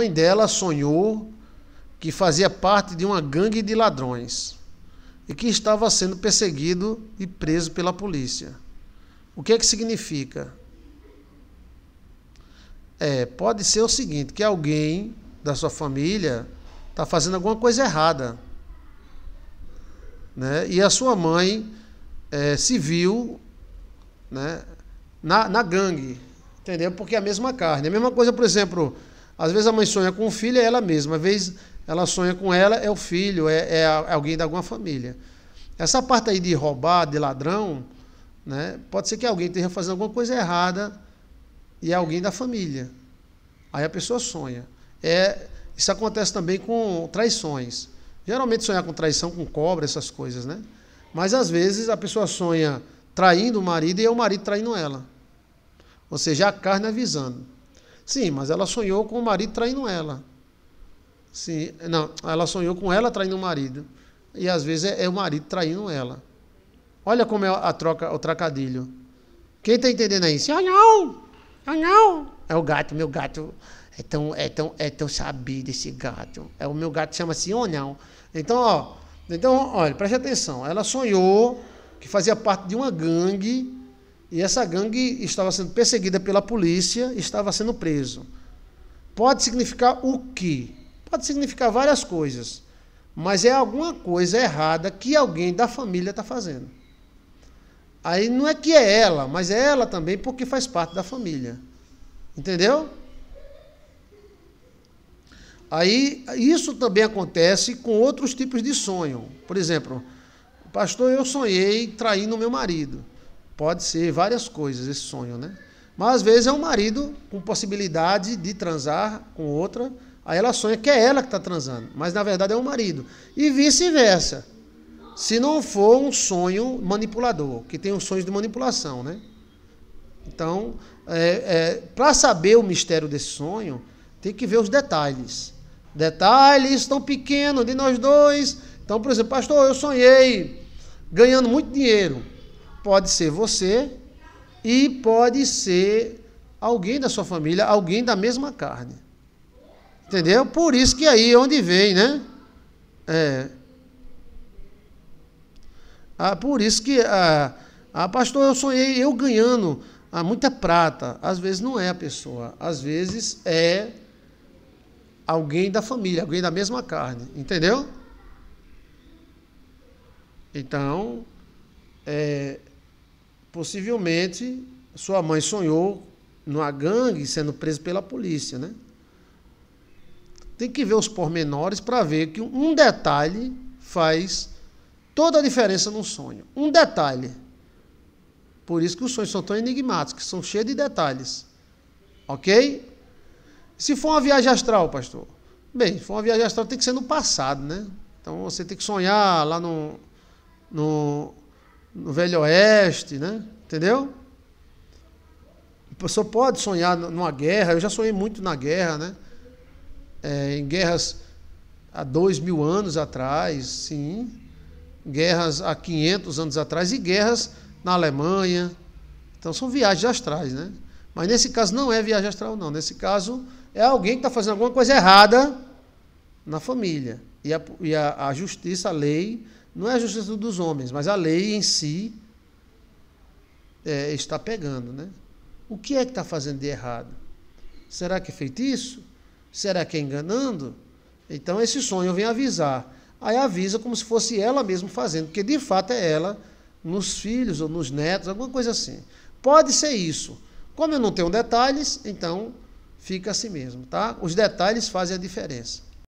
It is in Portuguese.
mãe dela sonhou que fazia parte de uma gangue de ladrões e que estava sendo perseguido e preso pela polícia. O que é que significa? É, pode ser o seguinte, que alguém da sua família está fazendo alguma coisa errada. Né? E a sua mãe é, se viu né, na, na gangue, entendeu? Porque é a mesma carne. É a mesma coisa, por exemplo, às vezes a mãe sonha com o filho, é ela mesma. Às vezes ela sonha com ela, é o filho, é, é, é alguém de alguma família. Essa parte aí de roubar, de ladrão, né, pode ser que alguém esteja fazendo alguma coisa errada e é alguém da família. Aí a pessoa sonha. É, isso acontece também com traições. Geralmente sonhar com traição, com cobra, essas coisas, né? Mas às vezes a pessoa sonha traindo o marido e é o marido traindo ela. Ou seja, a carne avisando. Sim, mas ela sonhou com o marido traindo ela. Sim, não, ela sonhou com ela traindo o marido. E às vezes é, é o marido traindo ela. Olha como é a troca, o tracadilho. Quem está entendendo aí? Sim, não, não. É o gato, meu gato é tão, é tão, é tão sabido esse gato. É o meu gato chama-se ou não. Então, ó, então, olha, preste atenção. Ela sonhou que fazia parte de uma gangue e essa gangue estava sendo perseguida pela polícia, estava sendo preso. Pode significar o quê? Pode significar várias coisas, mas é alguma coisa errada que alguém da família está fazendo. Aí não é que é ela, mas é ela também porque faz parte da família. Entendeu? Aí isso também acontece com outros tipos de sonho. Por exemplo, pastor, eu sonhei traindo meu marido. Pode ser várias coisas esse sonho, né? Mas às vezes é um marido com possibilidade de transar com outra, aí ela sonha que é ela que está transando, mas na verdade é o marido. E vice-versa. Se não for um sonho manipulador, que tem os sonhos de manipulação, né? Então, é, é, para saber o mistério desse sonho, tem que ver os detalhes. Detalhes tão pequenos de nós dois. Então, por exemplo, pastor, eu sonhei ganhando muito dinheiro. Pode ser você e pode ser alguém da sua família, alguém da mesma carne. Entendeu? Por isso que aí é onde vem, né? É. Ah, por isso que, ah, ah, pastor, eu sonhei eu ganhando ah, muita prata. Às vezes não é a pessoa, às vezes é alguém da família, alguém da mesma carne, entendeu? Então, é, Possivelmente sua mãe sonhou numa gangue sendo preso pela polícia, né? Tem que ver os pormenores para ver que um detalhe faz toda a diferença num sonho. Um detalhe. Por isso que os sonhos são tão enigmáticos, são cheios de detalhes. Ok? Se for uma viagem astral, pastor. Bem, se for uma viagem astral, tem que ser no passado, né? Então você tem que sonhar lá no, no, no Velho Oeste, né? Entendeu? A pessoa pode sonhar numa guerra. Eu já sonhei muito na guerra, né? É, em guerras há dois mil anos atrás, sim. Guerras há 500 anos atrás e guerras na Alemanha. Então são viagens astrais, né? Mas nesse caso não é viagem astral, não. Nesse caso é alguém que está fazendo alguma coisa errada na família. E a, e a, a justiça, a lei não é a justiça dos homens, mas a lei em si é, está pegando, né? O que é que está fazendo de errado? Será que é feitiço? Será que é enganando? Então esse sonho vem avisar. Aí avisa como se fosse ela mesma fazendo, porque de fato é ela, nos filhos ou nos netos, alguma coisa assim. Pode ser isso. Como eu não tenho detalhes, então fica assim mesmo, tá? Os detalhes fazem a diferença.